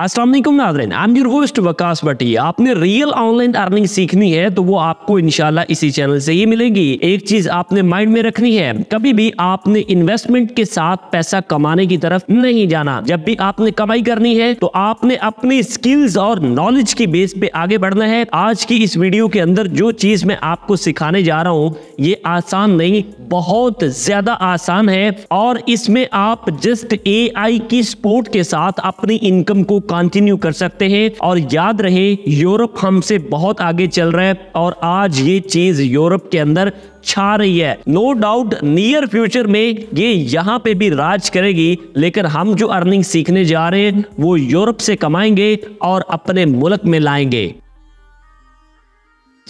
असलम नाजरन I am your host Waqas Bhatti आपने real online earning सीखनी है तो वो आपको इनशाला इसी चैनल से ही मिलेगी एक चीज आपने माइंड में रखनी है कभी भी आपने इन्वेस्टमेंट के साथ पैसा कमाने की तरफ नहीं जाना जब भी आपने कमाई करनी है तो आपने अपनी स्किल्स और नॉलेज की बेस पे आगे बढ़ना है आज की इस वीडियो के अंदर जो चीज मैं आपको सिखाने जा रहा हूँ ये आसान नहीं बहुत ज्यादा आसान है और इसमें आप जस्ट ए की सपोर्ट के साथ अपनी इनकम को कंटिन्यू कर सकते हैं और याद रहे यूरोप हमसे बहुत आगे चल रहा है और आज ये चीज यूरोप के अंदर छा रही है नो डाउट नियर फ्यूचर में ये यहाँ पे भी राज करेगी लेकिन हम जो अर्निंग सीखने जा रहे हैं वो यूरोप से कमाएंगे और अपने मुल्क में लाएंगे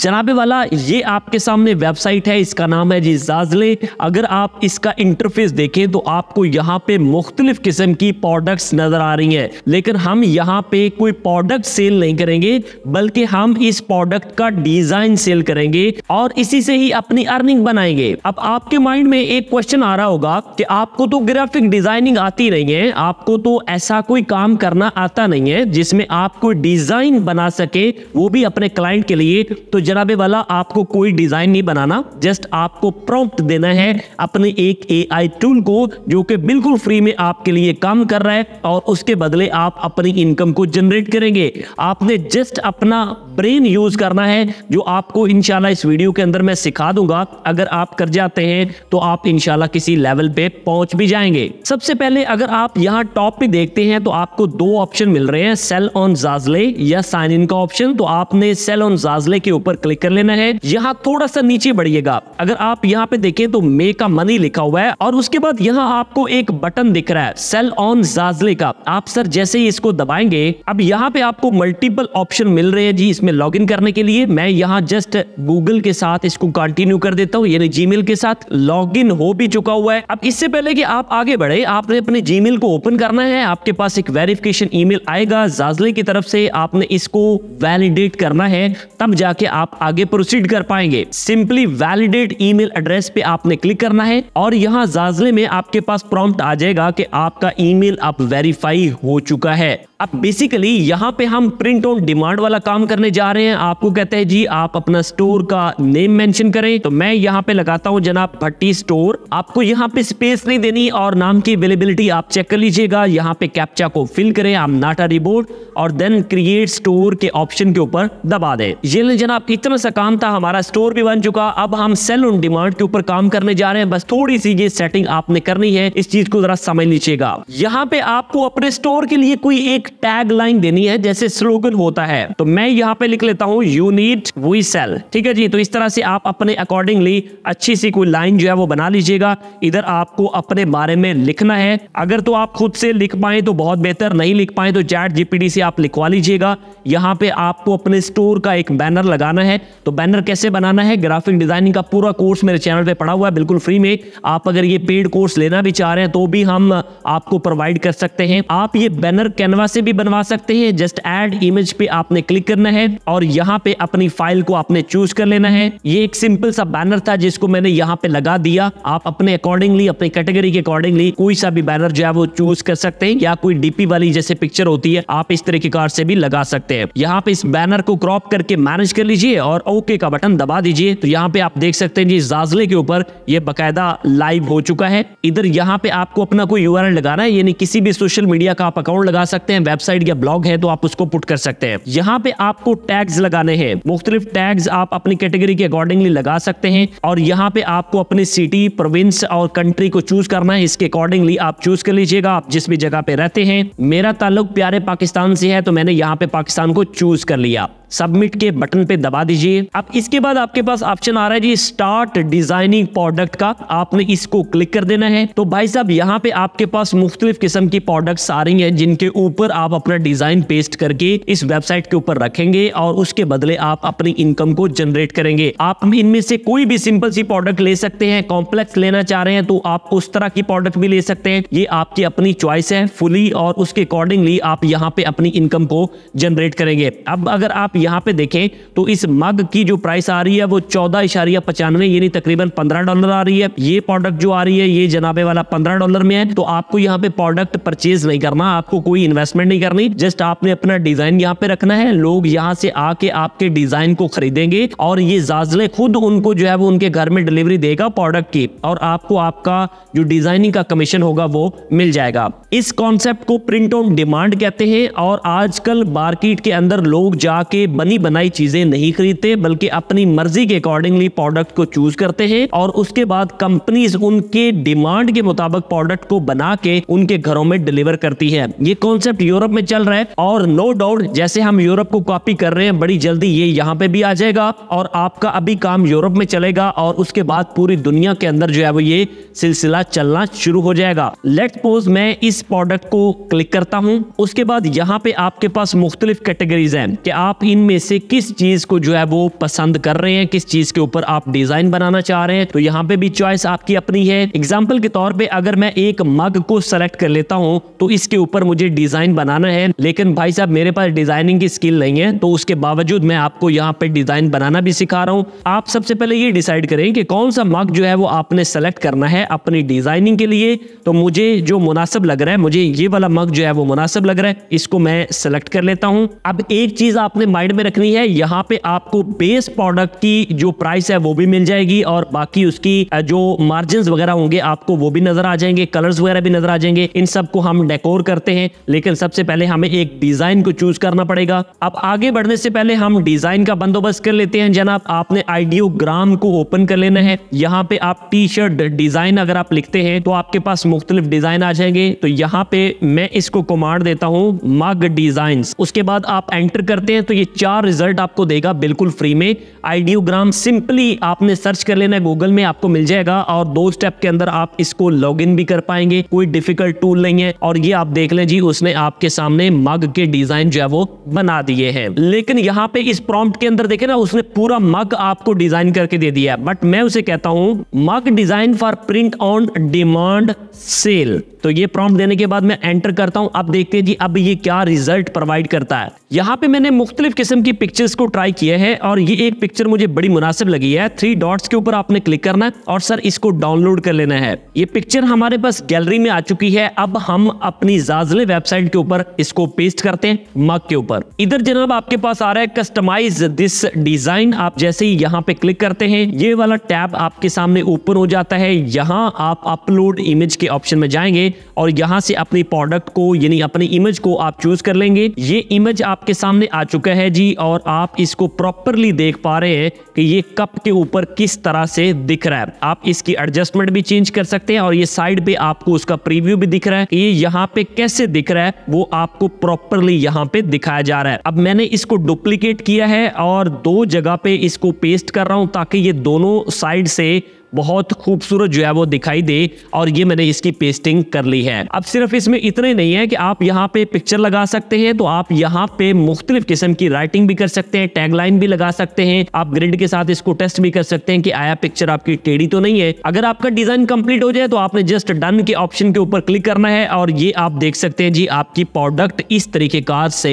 जनाबे वाला ये आपके सामने वेबसाइट है इसका नाम है जी जाजले अगर आप इसका इंटरफेस देखें तो आपको यहाँ पे मुख्तलिफ किस्म की प्रोडक्ट्स नजर आ रही हैं लेकिन हम यहाँ पे कोई प्रोडक्ट सेल नहीं करेंगे बल्कि हम इस प्रोडक्ट का डिजाइन सेल करेंगे और इसी से ही अपनी अर्निंग बनाएंगे अब आपके माइंड में एक क्वेश्चन आ रहा होगा कि आपको तो ग्राफिक डिजाइनिंग आती नहीं है आपको तो ऐसा कोई काम करना आता नहीं है जिसमें आप कोई डिजाइन बना सके वो भी अपने क्लाइंट के लिए तो जनाबे वाला आपको कोई डिज़ाइन नहीं बनाना जस्ट आपको प्रॉम्प्ट देना है अपने एक एआई टूल को जो कि बिल्कुल फ्री में आपके लिए काम कर रहा है और उसके बदले आप अपनी इनकम को जनरेट करेंगे आपने जस्ट अपना ब्रेन यूज करना है जो आपको इनशाला इस वीडियो के अंदर मैं सिखा दूंगा अगर आप कर जाते हैं तो आप इनशाला किसी लेवल पे पहुंच भी जाएंगे सबसे पहले अगर आप यहाँ टॉप पे देखते हैं तो आपको दो ऑप्शन मिल रहे हैं सेल ऑन जाजले या साइन इन का ऑप्शन तो आपने सेल ऑन जाजले के ऊपर क्लिक कर लेना है यहाँ थोड़ा सा नीचे बढ़िएगा अगर आप यहाँ पे देखें तो मे का मनी लिखा हुआ है और उसके बाद यहाँ आपको एक बटन दिख रहा है सेल ऑन जाजले का आप सर जैसे ही इसको दबाएंगे अब यहाँ पे आपको मल्टीपल ऑप्शन मिल रहे हैं जी इसमें लॉग करने के लिए मैं यहाँ जस्ट गूगल के साथ इसको कंटिन्यू कर देता हूँ यानी जी के साथ लॉग हो भी चुका हुआ है अब इससे पहले की आप आगे बढ़े आपने अपने जी को ओपन करना है आपके पास एक वेरिफिकेशन ई आएगा जाजले की तरफ से आपने इसको वैलिडेट करना है तब जाके आप आप आगे प्रोसीड कर पाएंगे सिंपली वैलिडेट ईमेल एड्रेस पे आपने क्लिक करना है और यहाँ जाजले में आपके पास प्रॉम्प्ट आ जाएगा कि आपका ईमेल अब वेरीफाई हो चुका है अब बेसिकली यहाँ पे हम प्रिंट ऑन डिमांड वाला काम करने जा रहे हैं आपको कहते हैं जी आप अपना स्टोर का नेम मेंशन करें तो मैं यहाँ पे लगाता हूँ जनाब भट्टी स्टोर आपको यहाँ पे स्पेस नहीं देनी और नाम की अवेलेबिलिटी आप चेक कर लीजिएगा यहाँ पे कैप्चा को फिल करें आप नाटा रिबोर्ड और देन क्रिएट स्टोर के ऑप्शन के ऊपर दबा दे ये जनाब इतना सा काम था हमारा स्टोर भी बन चुका अब हम सेल ऑन डिमांड के ऊपर काम करने जा रहे हैं बस थोड़ी सी ये सेटिंग आपने करनी है इस चीज को जरा समझ लीजिएगा यहाँ पे आपको अपने स्टोर के लिए कोई एक टैग लाइन देनी है जैसे स्लोगन होता है तो मैं यहाँ पे लिख लेता हूँ यू नीड वी सेल ठीक है जी तो इस तरह से आप अपने अकॉर्डिंगली अच्छी सी कोई लाइन जो है वो बना लीजिएगा इधर आपको अपने बारे में लिखना है अगर तो आप खुद से लिख पाए तो बहुत बेहतर नहीं लिख पाए तो चैट जीपीडी से आप लिखवा लीजिएगा यहाँ पे आपको अपने स्टोर का एक बैनर लगाना है तो बैनर कैसे बनाना है ग्राफिक डिजाइनिंग का पूरा कोर्स मेरे चैनल पे पड़ा हुआ है बिल्कुल फ्री में आप अगर ये पेड कोर्स लेना भी चाह रहे हैं तो भी हम आपको प्रोवाइड कर सकते हैं आप ये बैनर कैनवा से से भी बनवा सकते हैं जस्ट एड इमेज पे आपने क्लिक करना है और यहाँ पे अपनी फाइल को आपने चूज कर लेना है ये एक सिंपल सा बैनर था जिसको मैंने यहाँ पे लगा दिया आप अपने अकॉर्डिंगली अपने कैटेगरी के अकॉर्डिंगली कोई सा भी बैनर जो है वो चूज कर सकते हैं या कोई डीपी वाली जैसे पिक्चर होती है आप इस तरीके कार से भी लगा सकते हैं यहाँ पे इस बैनर को क्रॉप करके मैनेज कर लीजिए और ओके का बटन दबा दीजिए तो यहाँ पे आप देख सकते हैं जी जाजले के ऊपर ये बकायदा लाइव हो चुका है इधर यहाँ पे आपको अपना कोई यू लगाना है यानी किसी भी सोशल मीडिया का आप अकाउंट लगा सकते हैं वेबसाइट या ब्लॉग है तो आप उसको पुट कर सकते हैं यहाँ पे आपको टैग्स लगाने हैं मुख्तलिफ टैग्स आप अपनी कैटेगरी के अकॉर्डिंगली लगा सकते हैं और यहाँ पे आपको अपनी सिटी प्रोविंस और कंट्री को चूज करना है इसके अकॉर्डिंगली आप चूज कर लीजिएगा आप जिस भी जगह पे रहते हैं मेरा ताल्लुक प्यारे पाकिस्तान से है तो मैंने यहाँ पे पाकिस्तान को चूज कर लिया सबमिट के बटन पे दबा दीजिए अब इसके बाद आपके पास ऑप्शन आ रहा है जी स्टार्ट डिजाइनिंग प्रोडक्ट का आपने इसको क्लिक कर देना है तो भाई साहब यहाँ पे आपके पास मुख्तलिफ किस्म की प्रोडक्ट्स आ रही हैं जिनके ऊपर आप अपना डिजाइन पेस्ट करके इस वेबसाइट के ऊपर रखेंगे और उसके बदले आप अपनी इनकम को जनरेट करेंगे आप इनमें से कोई भी सिंपल सी प्रोडक्ट ले सकते हैं कॉम्प्लेक्स लेना चाह रहे हैं तो आप उस तरह की प्रोडक्ट भी ले सकते हैं ये आपकी अपनी चॉइस है फुली और उसके अकॉर्डिंगली आप यहाँ पे अपनी इनकम को जनरेट करेंगे अब अगर आप यहाँ पे देखें तो इस मग की जो प्राइस आ रही है वो चौदह इशारिया पचानवे यानी तकरीबन पंद्रह डॉलर आ रही है ये प्रोडक्ट जो आ रही है ये जनाबे वाला पंद्रह डॉलर में है तो आपको यहाँ पे प्रोडक्ट परचेज नहीं करना आपको कोई इन्वेस्टमेंट नहीं करनी जस्ट आपने अपना डिजाइन यहाँ पे रखना है लोग यहाँ से आके आपके डिजाइन को खरीदेंगे और ये जाजले खुद उनको जो है वो उनके घर में डिलीवरी देगा प्रोडक्ट की और आपको आपका जो डिजाइनिंग का कमीशन होगा वो मिल जाएगा इस कॉन्सेप्ट को प्रिंट ऑन डिमांड कहते हैं और आजकल मार्केट के अंदर लोग जाके बनी बनाई चीजें नहीं खरीदते बल्कि अपनी मर्जी के अकॉर्डिंगली प्रोडक्ट को चूज करते हैं और उसके बाद कंपनीज उनके डिमांड के मुताबिक प्रोडक्ट को बना के उनके घरों में डिलीवर करती है ये कॉन्सेप्ट यूरोप में चल रहा है और नो डाउट जैसे हम यूरोप को कॉपी कर रहे हैं बड़ी जल्दी ये यहाँ पे भी आ जाएगा और आपका अभी काम यूरोप में चलेगा और उसके बाद पूरी दुनिया के अंदर जो है वो ये सिलसिला चलना शुरू हो जाएगा लेट सपोज मैं इस प्रोडक्ट को क्लिक करता हूँ उसके बाद यहाँ पे आपके पास मुख्तलिफ कैटेगरीज हैं कि आप इन इनमें से किस चीज़ को जो है वो पसंद कर रहे हैं किस चीज़ के ऊपर आप डिज़ाइन बनाना चाह रहे हैं तो यहाँ पे भी चॉइस आपकी अपनी है एग्जाम्पल के तौर पर अगर मैं एक मग को सेलेक्ट कर लेता हूँ तो इसके ऊपर मुझे डिज़ाइन बनाना है लेकिन भाई साहब मेरे पास डिज़ाइनिंग की स्किल नहीं है तो उसके बावजूद मैं आपको यहाँ पे डिज़ाइन बनाना भी सिखा रहा हूँ आप सबसे पहले ये डिसाइड करें कि कौन सा मग जो है वो आपने सेलेक्ट करना है अपनी डिज़ाइनिंग के लिए तो मुझे जो मुनासिब लग रहा है मुझे ये वाला मग जो है वो मुनासिब लग रहा है इसको मैं सेलेक्ट कर लेता हूँ अब एक चीज़ आपने माइंड साइड में रखनी है यहाँ पे आपको बेस प्रोडक्ट की जो प्राइस है वो भी मिल जाएगी और बाकी उसकी जो मार्जिन वगैरह होंगे आपको वो भी नजर आ जाएंगे कलर्स वगैरह भी नजर आ जाएंगे इन सबको हम डेकोर करते हैं लेकिन सबसे पहले हमें एक डिजाइन को चूज करना पड़ेगा अब आगे बढ़ने से पहले हम डिजाइन का बंदोबस्त कर लेते हैं जनाब आपने आइडियोग्राम को ओपन कर लेना है यहाँ पे आप टी शर्ट डिजाइन अगर आप लिखते हैं तो आपके पास मुख्तलिफ डिजाइन आ जाएंगे तो यहाँ पे मैं इसको कमांड देता हूँ मग डिजाइन उसके बाद आप एंटर करते हैं तो ये चार रिजल्ट आपको देगा बिल्कुल फ्री में आइडियोग्राम सिंपली आपने सर्च कर लेना गूगल में आपको मिल जाएगा और दो स्टेप के अंदर आप इसको लॉग भी कर पाएंगे कोई डिफिकल्ट टूल नहीं है और ये आप देख लें जी उसने आपके सामने मग के डिजाइन जो है वो बना दिए हैं लेकिन यहाँ पे इस प्रॉम्प्ट के अंदर देखे ना उसने पूरा मग आपको डिजाइन करके दे दिया बट मैं उसे कहता हूँ mug design for print on demand sale तो ये प्रॉम्प्ट देने के बाद मैं एंटर करता हूं अब देखते हैं जी अब ये क्या रिजल्ट प्रोवाइड करता है यहाँ पे मैंने मुख्तलिफ किस्म की पिक्चर्स को ट्राई किए हैं और ये एक पिक्चर मुझे बड़ी मुनासिब लगी है थ्री डॉट्स के ऊपर आपने क्लिक करना है और सर इसको डाउनलोड कर लेना है ये पिक्चर हमारे पास गैलरी में आ चुकी है अब हम अपनी जाजले वेबसाइट के ऊपर इसको पेस्ट करते हैं मग के ऊपर इधर जनाब आपके पास आ रहा है कस्टमाइज दिस डिजाइन आप जैसे ही यहाँ पे क्लिक करते हैं ये वाला टैब आपके सामने ओपन हो जाता है यहाँ आप अपलोड इमेज के ऑप्शन में जाएंगे और यहाँ से अपनी प्रोडक्ट को यानी अपनी इमेज को आप चूज कर लेंगे ये इमेज आपके सामने आ चुका है है जी और आप इसको प्रॉपरली देख पा रहे हैं कि ये कप के ऊपर किस तरह से दिख रहा है आप इसकी एडजस्टमेंट भी चेंज कर सकते हैं और ये साइड पे आपको उसका प्रीव्यू भी दिख रहा है ये यहाँ पे कैसे दिख रहा है वो आपको प्रॉपरली यहाँ पे दिखाया जा रहा है अब मैंने इसको डुप्लीकेट किया है और दो जगह पे इसको पेस्ट कर रहा हूँ ताकि ये दोनों साइड से बहुत खूबसूरत जो है वो दिखाई दे और ये मैंने इसकी पेस्टिंग कर ली है अब सिर्फ इसमें इतने नहीं है कि आप यहाँ पे पिक्चर लगा सकते हैं तो आप यहाँ पे मुख्तलिफ किस्म की राइटिंग भी कर सकते हैं टैगलाइन भी लगा सकते हैं आप ग्रिड के साथ इसको टेस्ट भी कर सकते हैं कि आया पिक्चर आपकी टेढ़ी तो नहीं है अगर आपका डिजाइन कंप्लीट हो जाए तो आपने जस्ट डन के ऑप्शन के ऊपर क्लिक करना है और ये आप देख सकते हैं जी आपकी प्रोडक्ट इस तरीके कार से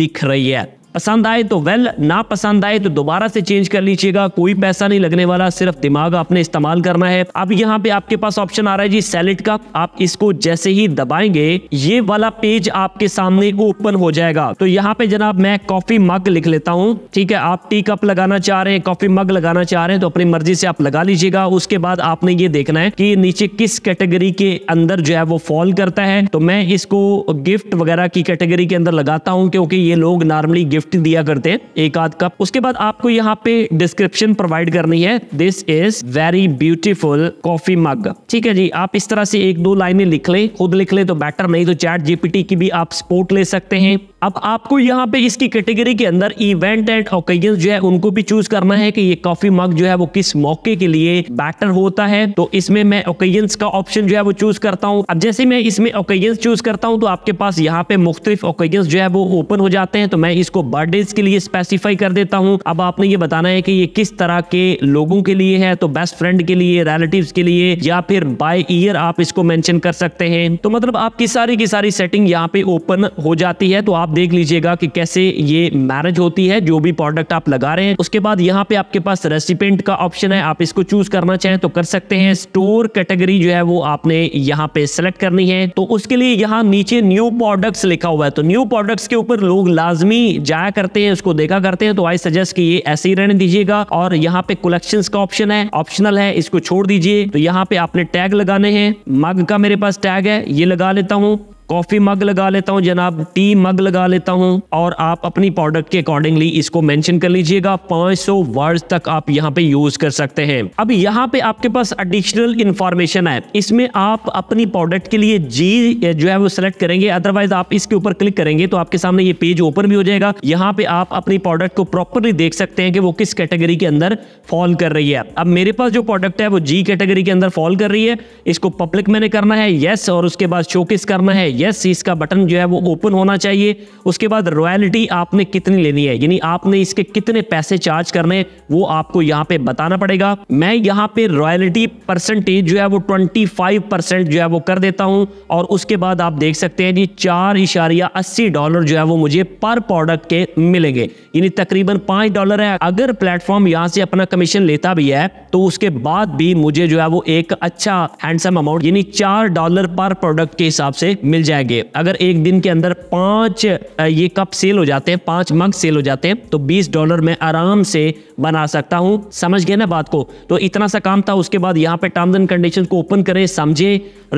दिख रही है पसंद आए तो वेल ना पसंद आए तो दोबारा से चेंज कर लीजिएगा कोई पैसा नहीं लगने वाला सिर्फ दिमाग आपने इस्तेमाल करना है अब यहाँ पे आपके पास ऑप्शन आ रहा है जी सैलेट का आप इसको जैसे ही दबाएंगे ये वाला पेज आपके सामने ओपन हो जाएगा तो यहाँ पे जनाब मैं कॉफी मग लिख लेता हूँ ठीक है आप टी कप लगाना चाह रहे हैं कॉफी मग लगाना चाह रहे हैं तो अपनी मर्जी से आप लगा लीजिएगा उसके बाद आपने ये देखना है कि नीचे किस कैटेगरी के अंदर जो है वो फॉल करता है तो मैं इसको गिफ्ट वगैरह की कैटेगरी के अंदर लगाता हूँ क्योंकि ये लोग नॉर्मली गिफ्ट गिफ्ट दिया करते हैं एक आध कप उसके बाद आपको यहाँ पे डिस्क्रिप्शन प्रोवाइड करनी है this is very beautiful coffee mug ठीक है जी आप इस तरह से एक दो लाइनें लिख ले खुद लिख ले तो बेटर नहीं तो चैट जीपीटी की भी आप सपोर्ट ले सकते हैं अब आपको यहाँ पे इसकी कैटेगरी के अंदर इवेंट एंड ओकेजन जो है उनको भी चूज करना है कि ये कॉफी मग जो है वो किस मौके के लिए बेटर होता है तो इसमें मैं ओकेजन का ऑप्शन जो है वो चूज करता हूँ अब जैसे मैं इसमें ओकेजन चूज करता हूँ तो आपके पास यहाँ पे मुख्तलिफ ओकेजन जो है वो ओपन हो जाते हैं तो मैं इसको बर्थडेज के लिए स्पेसिफाई कर देता हूँ अब आपने ये बताना है कि ये किस तरह के लोगों के लिए है तो बेस्ट फ्रेंड के लिए रेलेटिव के लिए या फिर बाय ईयर आप इसको मैंशन कर सकते हैं तो मतलब आपकी सारी की सारी सेटिंग यहाँ पे ओपन हो जाती है तो आप देख लीजिएगा कि कैसे ये मैरिज होती है जो भी प्रोडक्ट आप लगा रहे हैं उसके बाद यहाँ पे आपके पास रेसिपेंट का ऑप्शन है आप इसको चूज करना चाहें तो कर सकते हैं स्टोर कैटेगरी जो है वो आपने यहाँ पे सेलेक्ट करनी है तो उसके लिए यहाँ नीचे न्यू प्रोडक्ट्स लिखा हुआ है तो न्यू प्रोडक्ट्स के ऊपर लोग लाजमी जा जाया करते हैं उसको देखा करते हैं तो आई सजेस्ट कि ये ऐसे ही रहने दीजिएगा और यहाँ पे कलेक्शन का ऑप्शन है ऑप्शनल है इसको छोड़ दीजिए तो यहाँ पे आपने टैग लगाने हैं मग का मेरे पास टैग है ये लगा लेता हूँ कॉफ़ी मग लगा लेता हूँ जनाब टी मग लगा लेता हूँ और आप अपनी प्रोडक्ट के अकॉर्डिंगली इसको मेंशन कर लीजिएगा 500 वर्ड तक आप यहाँ पे यूज कर सकते हैं अब यहाँ पे आपके पास एडिशनल इंफॉर्मेशन है इसमें आप अपनी प्रोडक्ट के लिए जी जो है वो सिलेक्ट करेंगे अदरवाइज आप इसके ऊपर क्लिक करेंगे तो आपके सामने ये पेज ओपन भी हो जाएगा यहाँ पे आप अपनी प्रोडक्ट को प्रॉपरली देख सकते हैं कि वो किस कैटेगरी के अंदर फॉल कर रही है अब मेरे पास जो प्रोडक्ट है वो जी कैटेगरी के अंदर फॉल कर रही है इसको पब्लिक मैंने करना है येस और उसके बाद शोकिस करना है यस इसका बटन जो है वो ओपन होना चाहिए उसके बाद रॉयल्टी आपने कितनी लेनी है यानी आपने इसके कितने पैसे चार्ज करने वो आपको यहाँ पे बताना पड़ेगा मैं यहाँ पे रॉयल्टी परसेंटेज जो है वो 25 परसेंट जो है वो कर देता हूँ और उसके बाद आप देख सकते हैं जी चार इशारिया अस्सी डॉलर जो है वो मुझे पर प्रोडक्ट के मिलेंगे यानी तकरीबन पाँच डॉलर है अगर प्लेटफॉर्म यहाँ से अपना कमीशन लेता भी है तो उसके बाद भी मुझे जो है वो एक अच्छा हैंडसम अमाउंट यानी चार डॉलर पर प्रोडक्ट के हिसाब से मिल जाएंगे अगर एक दिन के अंदर पांच ये कप सेल हो जाते हैं पांच मग सेल हो जाते हैं तो बीस डॉलर में आराम से बना सकता हूं समझ गए ना बात को तो इतना सा काम था उसके बाद यहां पे टर्म्स एंड कंडीशन को ओपन करें समझे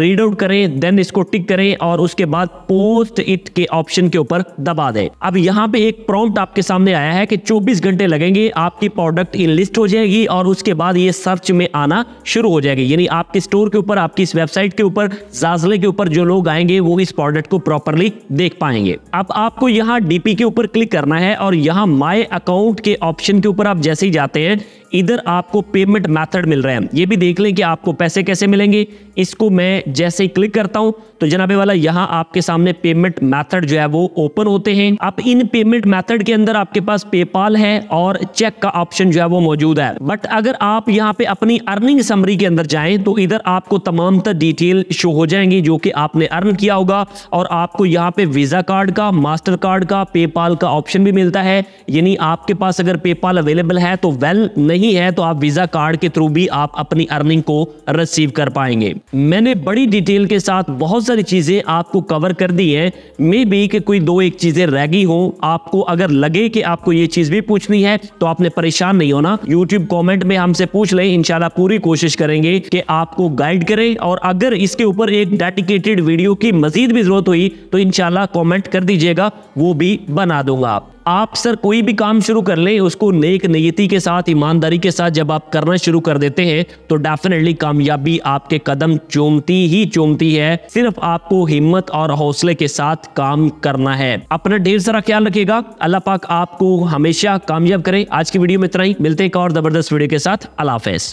रीड आउट करें देन इसको टिक करें और उसके बाद पोस्ट इट के ऑप्शन के ऊपर दबा दें अब यहाँ पे एक प्रॉम्प्ट आपके सामने आया है कि 24 घंटे लगेंगे आपकी प्रोडक्ट इन लिस्ट हो जाएगी और उसके बाद ये सर्च में आना शुरू हो जाएगी यानी आपके स्टोर के ऊपर आपकी इस वेबसाइट के ऊपर जाजले के ऊपर जो लोग आएंगे वो इस प्रोडक्ट को प्रॉपरली देख पाएंगे अब आपको यहाँ डीपी के ऊपर क्लिक करना है और यहाँ माई अकाउंट के ऑप्शन के ऊपर आप जैसे ही जाते हैं इधर आपको पेमेंट मेथड मिल रहा है ये भी देख लें कि आपको पैसे कैसे मिलेंगे इसको मैं जैसे ही क्लिक करता हूं तो जनाबे वाला यहाँ आपके सामने पेमेंट मेथड जो है वो ओपन होते हैं आप इन पेमेंट मेथड के अंदर आपके पास पेपाल है और चेक का ऑप्शन जो है वो मौजूद है बट अगर आप यहाँ पे अपनी अर्निंग समरी के अंदर जाए तो इधर आपको तमाम डिटेल शो हो जाएंगी जो कि आपने अर्न किया होगा और आपको यहाँ पे वीजा कार्ड का मास्टर कार्ड का पेपाल का ऑप्शन भी मिलता है यानी आपके पास अगर पेपाल अवेलेबल है तो वेल नहीं नहीं है तो आप वीजा कार्ड के थ्रू भी आप अपनी अर्निंग को रिसीव कर पाएंगे मैंने बड़ी डिटेल के साथ बहुत सारी चीजें आपको कवर कर दी है मे बी कि कोई दो एक चीजें रह गई हो आपको अगर लगे कि आपको ये चीज भी पूछनी है तो आपने परेशान नहीं होना यूट्यूब कॉमेंट में हमसे पूछ ले इनशाला पूरी कोशिश करेंगे कि आपको गाइड करें और अगर इसके ऊपर एक डेडिकेटेड वीडियो की मजीद भी जरूरत हुई तो इनशाला कॉमेंट कर दीजिएगा वो भी बना दूंगा आप आप सर कोई भी काम शुरू कर ले उसको नेक नियति के साथ ईमानदारी के साथ जब आप करना शुरू कर देते हैं तो डेफिनेटली कामयाबी आपके कदम चूमती ही चूमती है सिर्फ आपको हिम्मत और हौसले के साथ काम करना है अपना ढेर सारा ख्याल रखिएगा अल्लाह पाक आपको हमेशा कामयाब करे आज की वीडियो में इतना ही मिलते एक और जबरदस्त वीडियो के साथ अलाफेज